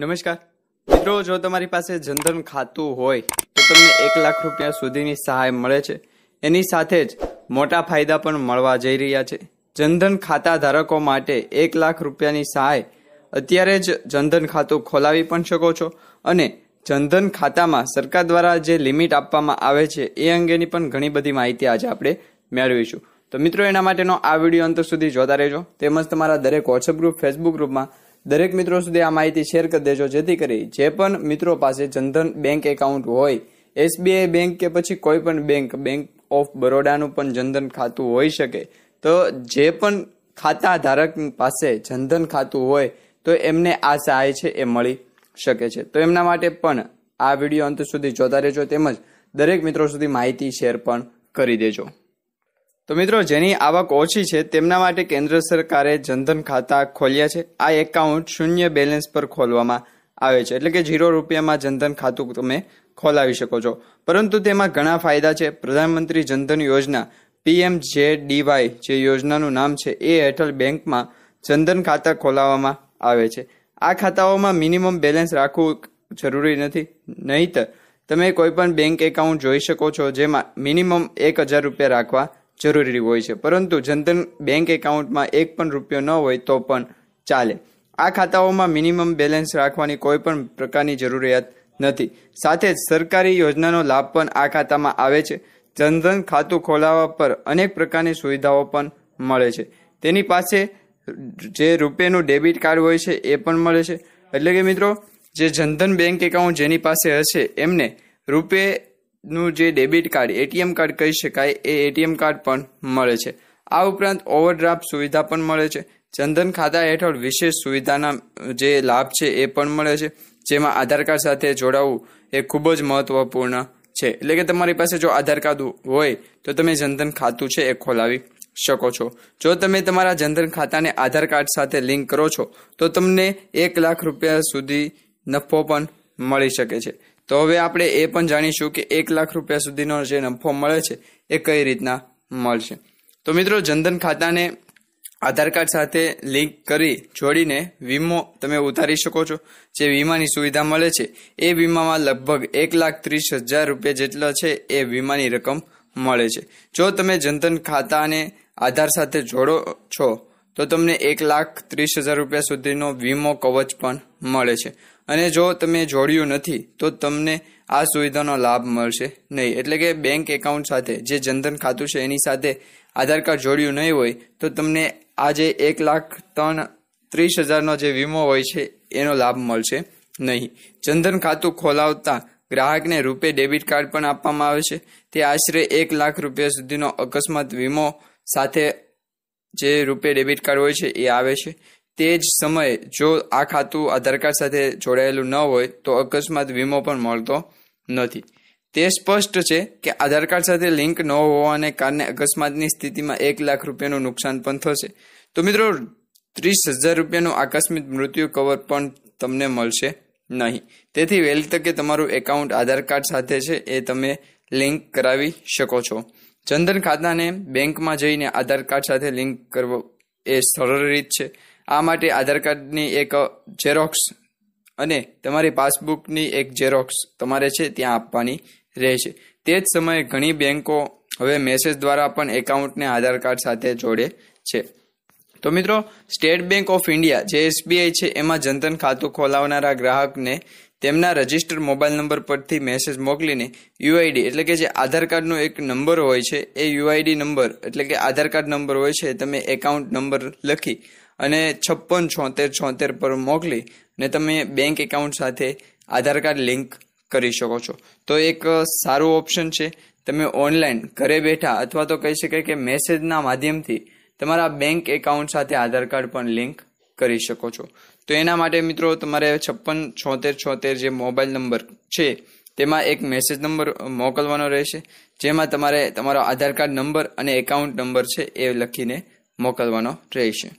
નમસ્કાર મિત્રો જો તમારી પાસે જનધન ખાતું હોય તો તમને એક લાખ રૂપિયા સુધીની સહાય મળે છે એની સાથે જ મોટા ફાયદા પણ મળવા જઈ રહ્યા છે જનધન ખાતા ધારકો માટે એક લાખ રૂપિયાની સહાય અત્યારે જ જનધન ખાતું ખોલાવી પણ શકો છો અને જનધન ખાતામાં સરકાર દ્વારા જે લિમિટ આપવામાં આવે છે એ અંગેની પણ ઘણી બધી માહિતી આજે આપણે મેળવીશું તો મિત્રો એના માટેનો આ વિડીયો અંત સુધી જોતા રહેજો તેમજ તમારા દરેક વોટ્સઅપ ગ્રુપ ફેસબુક ગ્રુપમાં દરેક મિત્રો સુધી આ માહિતી શેર કરી દેજો જેથી કરી જે પણ મિત્રો પાસે જનધન બેંક એકાઉન્ટ હોય એસબીઆઈ બેંક કે પછી કોઈ પણ બેંક બેંક ઓફ બરોડાનું પણ જનધન ખાતું હોઈ શકે તો જે પણ ખાતા ધારક પાસે જનધન ખાતું હોય તો એમને આ સહાય છે એ મળી શકે છે તો એમના માટે પણ આ વિડીયો અંત સુધી જોતા રહેજો તેમજ દરેક મિત્રો સુધી માહિતી શેર પણ કરી દેજો તો મિત્રો જેની આવક ઓછી છે તેમના માટે કેન્દ્ર સરકારે જનધન ખાતા ખોલ્યા છે આ એકાઉન્ટ શૂન્ય બેલેન્સ પર ખોલવામાં આવે છે એટલે કે ઝીરો રૂપિયામાં જનધન ખાતું તમે ખોલાવી શકો છો પરંતુ તેમાં ઘણા ફાયદા છે પ્રધાનમંત્રી જનધન યોજના પીએમ જે ડીવાય જે યોજનાનું નામ છે એ હેઠળ બેંકમાં જનધન ખાતા ખોલાવવામાં આવે છે આ ખાતાઓમાં મિનિમમ બેલેન્સ રાખવું જરૂરી નથી નહીતર તમે કોઈપણ બેંક એકાઉન્ટ જોઈ શકો છો જેમાં મિનિમમ એક હજાર રૂપિયા રાખવા જરૂરી હોય છે પરંતુ જનધન બેંક એકાઉન્ટમાં એક પણ રૂપિયો ન હોય તો પણ ચાલે આ ખાતાઓમાં મિનિમમ બેલેન્સ રાખવાની કોઈ પણ પ્રકારની જરૂરિયાત નથી સાથે જ સરકારી યોજનાનો લાભ પણ આ ખાતામાં આવે છે જનધન ખાતું ખોલાવવા પર અનેક પ્રકારની સુવિધાઓ પણ મળે છે તેની પાસે જે રૂપેનું ડેબિટ કાર્ડ હોય છે એ પણ મળે છે એટલે કે મિત્રો જે જનધન બેંક એકાઉન્ટ જેની પાસે હશે એમને રૂપે નું જે ડેબિટ કાર્ડ એટીએમ કાર્ડ કહી શકાય એ એટીએમ કાર્ડ પણ મળે છે આ ઉપરાંત ઓવરડ્રાફ્ટ સુવિધા પણ મળે છે જનધન ખાતા હેઠળ વિશેષ સુવિધાના જે લાભ છે એ પણ મળે છે જેમાં આધાર કાર્ડ સાથે જોડાવવું એ ખૂબ જ મહત્વપૂર્ણ છે એટલે કે તમારી પાસે જો આધાર કાર્ડ હોય તો તમે જનધન ખાતું છે એ ખોલાવી શકો છો જો તમે તમારા જનધન ખાતાને આધાર કાર્ડ સાથે લિંક કરો છો તો તમને એક લાખ રૂપિયા સુધી નફો પણ મળી શકે છે તો હવે આપણે એ પણ જાણીશું કે એક લાખ રૂપિયા સુધીનો જે નફો મળે છે એ કઈ રીતના મળશે તો મિત્રો જનધન ખાતાને આધાર કાર્ડ સાથે લિંક કરી જોડીને વીમો તમે ઉતારી શકો છો જે વીમાની સુવિધા મળે છે એ વીમામાં લગભગ એક લાખ ત્રીસ હજાર રૂપિયા જેટલા છે એ વીમાની રકમ મળે છે જો તમે જનધન ખાતાને આધાર સાથે જોડો છો તો તમને એક લાખ ત્રીસ હજાર રૂપિયા સુધીનો વીમો કવચ પણ મળે છે અને જો તમે જોડ્યું નથી તો તમને આ સુવિધાનો લાભ મળશે નહીં એટલે કે બેંક એકાઉન્ટ સાથે જે જનધન ખાતું છે એની સાથે આધાર કાર્ડ જોડ્યું નહીં હોય તો તમને આ જે એક લાખ ત્રણ ત્રીસ હજારનો જે વીમો હોય છે એનો લાભ મળશે નહીં જનધન ખાતું ખોલાવતા ગ્રાહકને રૂપે ડેબિટ કાર્ડ પણ આપવામાં આવે છે તે આશરે એક લાખ રૂપિયા સુધીનો અકસ્માત વીમો સાથે જે રૂપે ડેબિટ કાર્ડ હોય છે એ આવે છે તે જ સમયે જો આ ખાતું આધાર કાર્ડ સાથે જોડાયેલું ન હોય તો અકસ્માત વીમો પણ મળતો નથી તે સ્પષ્ટ છે કે આધાર કાર્ડ સાથે લિંક ન હોવાને કારણે અકસ્માતની સ્થિતિમાં એક લાખ રૂપિયાનું નુકસાન પણ થશે તો મિત્રો ત્રીસ હજાર રૂપિયાનું આકસ્મિક મૃત્યુ કવર પણ તમને મળશે નહીં તેથી વહેલી તકે તમારું એકાઉન્ટ આધાર કાર્ડ સાથે છે એ તમે લિંક કરાવી શકો છો જનધન ખાતાને બેંકમાં જઈને આધાર કાર્ડ સાથે લિંક કરવો એ સરળ રીત છે આ માટે આધાર કાર્ડની એક ઝેરોક્સ અને તમારી પાસબુકની એક ઝેરોક્સ તમારે છે ત્યાં આપવાની રહેશે તે જ સમયે ઘણી બેંકો હવે મેસેજ દ્વારા પણ એકાઉન્ટને આધાર કાર્ડ સાથે જોડે છે તો મિત્રો સ્ટેટ બેંક ઓફ ઇન્ડિયા જે એસબીઆઈ છે એમાં જનધન ખાતું ખોલાવનારા ગ્રાહકને તેમના રજિસ્ટર્ડ મોબાઈલ નંબર પરથી મેસેજ મોકલીને યુઆઈડી એટલે કે જે આધાર કાર્ડનો એક નંબર હોય છે એ યુઆઈડી નંબર એટલે કે આધાર કાર્ડ નંબર હોય છે તમે એકાઉન્ટ નંબર લખી અને છપ્પન છોતેર છોતેર પર મોકલી ને તમે બેંક એકાઉન્ટ સાથે આધાર કાર્ડ લિંક કરી શકો છો તો એક સારું ઓપ્શન છે તમે ઓનલાઈન ઘરે બેઠા અથવા તો કહી શકાય કે મેસેજના માધ્યમથી તમારા બેંક એકાઉન્ટ સાથે આધાર કાર્ડ પણ લિંક કરી શકો છો તો એના માટે મિત્રો તમારે છપ્પન છોતેર છોતેર જે મોબાઈલ નંબર છે તેમાં એક મેસેજ નંબર મોકલવાનો રહેશે જેમાં તમારે તમારો આધાર કાર્ડ નંબર અને એકાઉન્ટ નંબર છે એ લખીને મોકલવાનો રહેશે